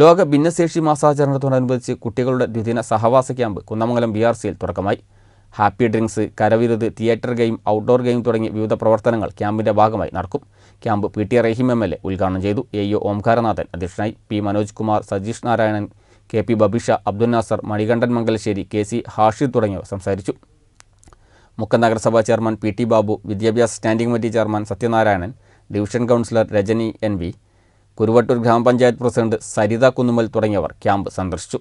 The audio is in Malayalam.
ലോക ഭിന്നശേഷി മാസാചരണത്തോടനുബന്ധിച്ച് കുട്ടികളുടെ ദ്വിദിന സഹവാസ ക്യാമ്പ് കുന്നമംഗലം ബി ആർ സിയിൽ തുടക്കമായി ഹാപ്പി ഡ്രിങ്ക്സ് കരവിരുത് തിയേറ്റർ ഗെയിം ഔട്ട്ഡോർ ഗെയിം തുടങ്ങിയ വിവിധ പ്രവർത്തനങ്ങൾ ക്യാമ്പിൻ്റെ ഭാഗമായി നടക്കും camp P T Rahim M L A ഉദ്ഘാടനം ചെയ്തു എ ഒ ഓംകാരനാഥൻ അധ്യക്ഷനായി P Manoj Kumar Sajeesh Narayanan K P Babisha Abdul Nasser Manikandan Mangalassery K C Hashid തുടങ്ങിയവർ സംസാരിച്ചു മുക്കം നഗരസഭാ ചെയർമാൻ പി ടി ബാബു വിദ്യാഭ്യാസ standing committee chairman Sathyanarayanan division councillor Rajani N V Kuruvattoor Grama Panchayat president Saritha Kunnummal തുടങ്ങിയവർ ക്യാമ്പ് സന്ദർശിച്ചു